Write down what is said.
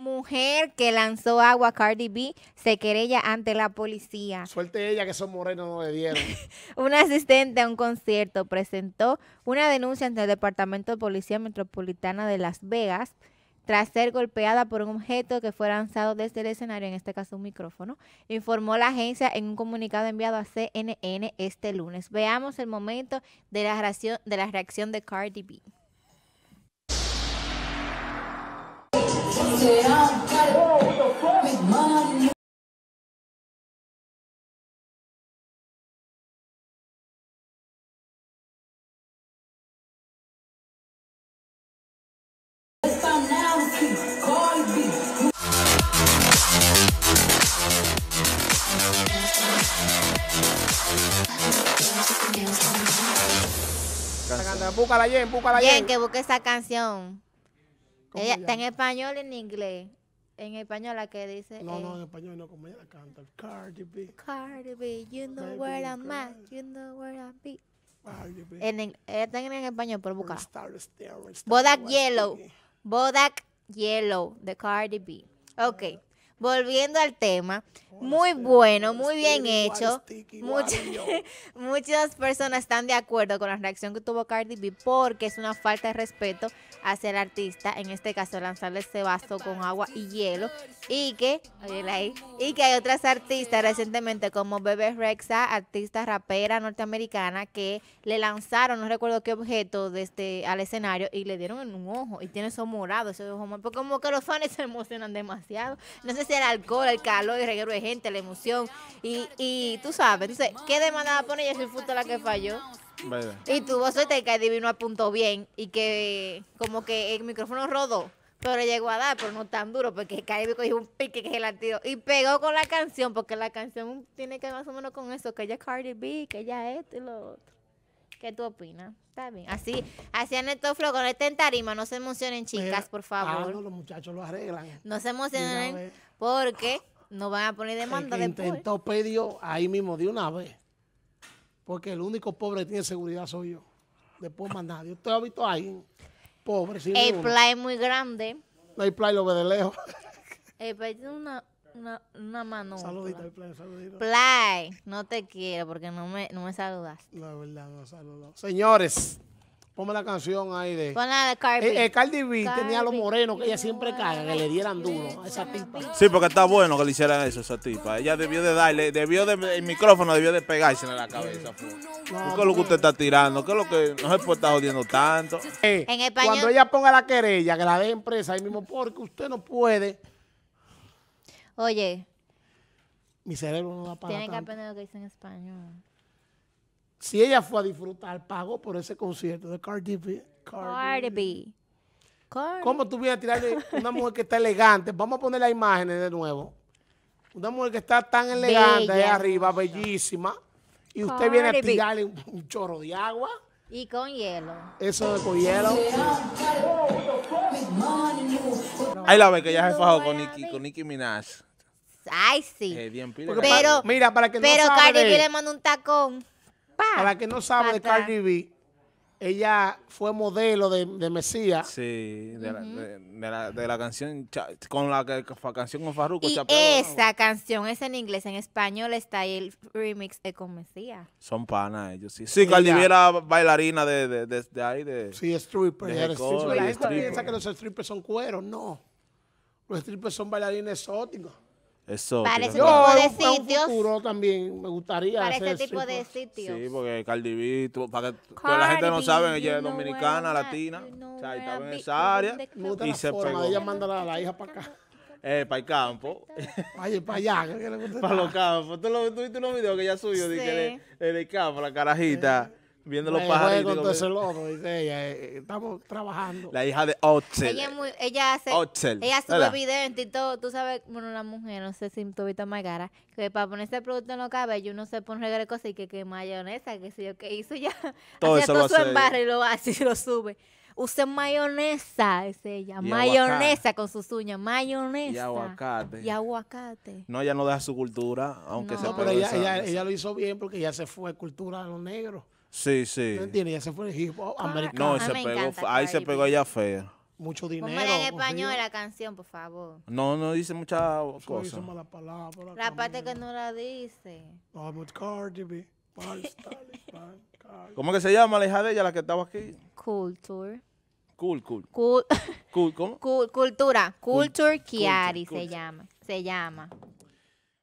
mujer que lanzó agua a Cardi B se querella ante la policía. Suerte ella que son morenos no le dieron. una asistente a un concierto presentó una denuncia ante el Departamento de Policía Metropolitana de Las Vegas tras ser golpeada por un objeto que fue lanzado desde el escenario, en este caso un micrófono, informó la agencia en un comunicado enviado a CNN este lunes. Veamos el momento de la reacción de, la reacción de Cardi B. Búscala, Jen, búscala, Jen. Jen, que busque esa canción. Ella está en español y en inglés. En español la que dice... No, no, eh, en español no, como ella canta. Cardi B. Cardi B, you know where I'm at, you know where I'm be. Cardi B. En, está en español, pero buscar. Bodak Yellow. Bodak Yellow, de Cardi B. Ok volviendo al tema, muy bueno, muy bien hecho. Muchas, personas están de acuerdo con la reacción que tuvo Cardi B porque es una falta de respeto hacia el artista, en este caso lanzarle ese vaso con agua y hielo y que, y que hay otras artistas recientemente como Bebe Rexa, artista rapera norteamericana que le lanzaron no recuerdo qué objeto desde este, al escenario y le dieron en un ojo y tiene eso morado, eso porque como que los fans se emocionan demasiado. No sé si el alcohol, el calor, el reguero de gente, la emoción. Y, y tú sabes, entonces, ¿qué demanda pone es el fuiste la que falló? Y tu voz te cae divino apuntó bien y que como que el micrófono rodó. Pero llegó a dar, pero no tan duro, porque el B cogió un pique que se la tiró Y pegó con la canción, porque la canción tiene que ver más o menos con eso, que ella es Cardi B, que ella es esto y lo otro. ¿Qué tú opinas? Está bien. Así, así esto Flo, con este en tarima, no se emocionen, chicas, por favor. Ah, no, los muchachos lo arreglan. No se emocionen porque no van a poner demanda de Intentó ahí mismo de una vez. Porque el único pobre que tiene seguridad soy yo. Después más nadie. Usted ha visto ahí. Pobre, El play es muy grande. No hay play, lo ve de lejos. El una, mano. Saludita, Play, no te quiero porque no me, no me saludaste. La verdad, no saludó. Señores, ponme la canción ahí de... la de Cardi B. Eh, eh, Cardi B tenía a los morenos que ella siempre caga, que le dieran duro a esa tipa. Sí, porque está bueno que le hicieran eso a esa tipa. Ella debió de darle, debió de, el micrófono debió de pegarse en la cabeza. ¿Qué es lo que usted está tirando? ¿Qué es lo que no se puede estar jodiendo tanto? Eh, cuando ella ponga la querella, que la dé empresa, presa ahí mismo, porque usted no puede Oye. Mi cerebro no da para Tienen que aprender lo que dice en español. Si ella fue a disfrutar, pagó por ese concierto de Cardi B. Cardi, Cardi B. ¿Cómo tú vienes a tirarle una mujer que está elegante? Vamos a poner las imágenes de nuevo. Una mujer que está tan elegante ahí arriba, bellísima. Y usted viene a tirarle un, chorro de agua. Y con hielo. Eso de con hielo. Ahí la ve que ya se fajó con Nicky, con Nicki Minaj. Ay, sí. Eh, pero, mira, para que Pero no Cardi B le mandó un tacón. para que no sabe de Cardi B, ella fue modelo de, de Mesías. Sí, de, la, de- la- canción con la que- canción con Farruko. Y esa canción es en inglés, en español está el remix con Mesías. Son panas ellos, sí. Sí, Cardi B era bailarina de, de, de- ahí, de... Sí, stripper De La gente piensa que los strippers son cueros. No. Los strippers son bailarines exóticos. Eso. Para ese tipo de sitios. futuro también me gustaría Para ese tipo de sitios. Sí, porque Cardi para que toda la gente no sabe, ella es dominicana, latina. o sea, estaba en esa área y se forma, ella manda a la hija para acá. Eh, para el campo, para allá. que para los campos. Tú, lo, tú viste unos videos que ella subió de, que de campo, la carajita viendo los pájaros. ese lodo, dice ella, eh, eh, estamos trabajando. La hija de Otzel. Ella, ella hace, ella sube ¿verdad? videos y todo tú sabes, bueno, la mujer, no sé si tú más cara, que para ponerse el producto en los cabellos uno se pone regalo cosas y que, mayonesa, que sé yo, que hizo ya. Todo eso todo lo su y lo hace y lo sube. usa mayonesa, es ella. mayonesa con sus uñas, mayonesa. Y aguacate. Y aguacate. No, ella no deja su cultura, aunque no. se No, pero ella, ella, ella, lo hizo bien porque ya se fue cultura a los negros. Sí, sí. ¿No tiene, Ya se fue el hip ah, americano. No, se pegó, ahí se pegó ella fea. Mucho dinero. Mira en español la canción, por favor. No, no dice muchas cosas. La parte que no la dice. ¿Cómo que se llama la hija de ella, la que estaba aquí? Culture. Cool, cool. Cool. cool ¿Cómo? cultura. Culture Kiari se llama. Se llama.